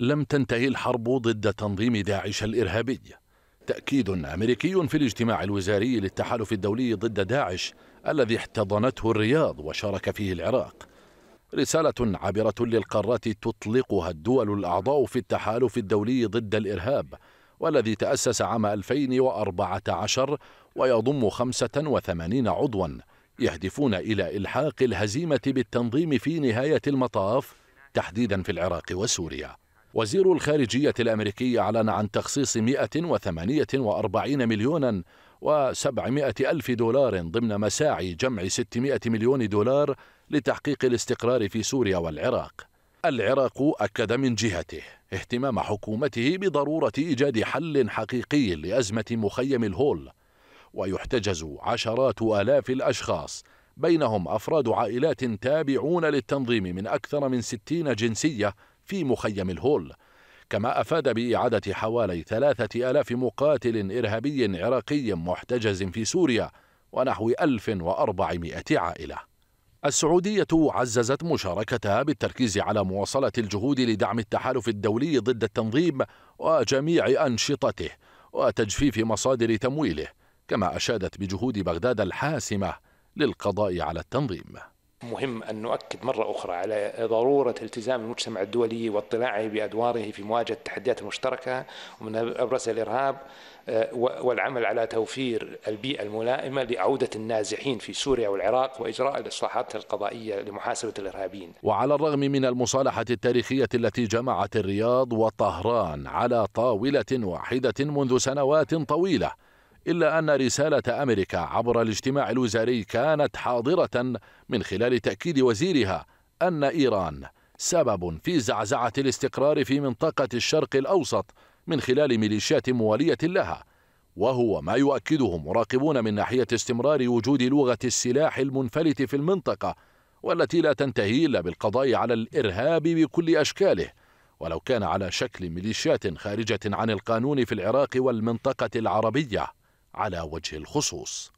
لم تنتهي الحرب ضد تنظيم داعش الإرهابي تأكيد أمريكي في الاجتماع الوزاري للتحالف الدولي ضد داعش الذي احتضنته الرياض وشارك فيه العراق رسالة عابرة للقارات تطلقها الدول الأعضاء في التحالف الدولي ضد الإرهاب والذي تأسس عام 2014 ويضم 85 عضوا يهدفون إلى إلحاق الهزيمة بالتنظيم في نهاية المطاف تحديدا في العراق وسوريا وزير الخارجية الأمريكي أعلن عن تخصيص 148 مليونا و700 ألف دولار ضمن مساعي جمع 600 مليون دولار لتحقيق الاستقرار في سوريا والعراق العراق أكد من جهته اهتمام حكومته بضرورة إيجاد حل حقيقي لأزمة مخيم الهول ويحتجز عشرات آلاف الأشخاص بينهم أفراد عائلات تابعون للتنظيم من أكثر من ستين جنسية في مخيم الهول كما أفاد بإعادة حوالي ثلاثة ألاف مقاتل إرهابي عراقي محتجز في سوريا ونحو 1400 عائلة السعودية عززت مشاركتها بالتركيز على مواصلة الجهود لدعم التحالف الدولي ضد التنظيم وجميع أنشطته وتجفيف مصادر تمويله كما أشادت بجهود بغداد الحاسمة للقضاء على التنظيم مهم أن نؤكد مرة أخرى على ضرورة التزام المجتمع الدولي واطلاعه بأدواره في مواجهة التحديات المشتركة ومن أبرزها الإرهاب آه، والعمل على توفير البيئة الملائمة لعودة النازحين في سوريا والعراق وإجراء الإصلاحات القضائية لمحاسبة الإرهابيين وعلى الرغم من المصالحة التاريخية التي جمعت الرياض وطهران على طاولة واحدة منذ سنوات طويلة إلا أن رسالة أمريكا عبر الاجتماع الوزاري كانت حاضرة من خلال تأكيد وزيرها أن إيران سبب في زعزعة الاستقرار في منطقة الشرق الأوسط من خلال ميليشيات موالية لها وهو ما يؤكده مراقبون من ناحية استمرار وجود لغة السلاح المنفلت في المنطقة والتي لا تنتهي إلا بالقضاء على الإرهاب بكل أشكاله ولو كان على شكل ميليشيات خارجة عن القانون في العراق والمنطقة العربية على وجه الخصوص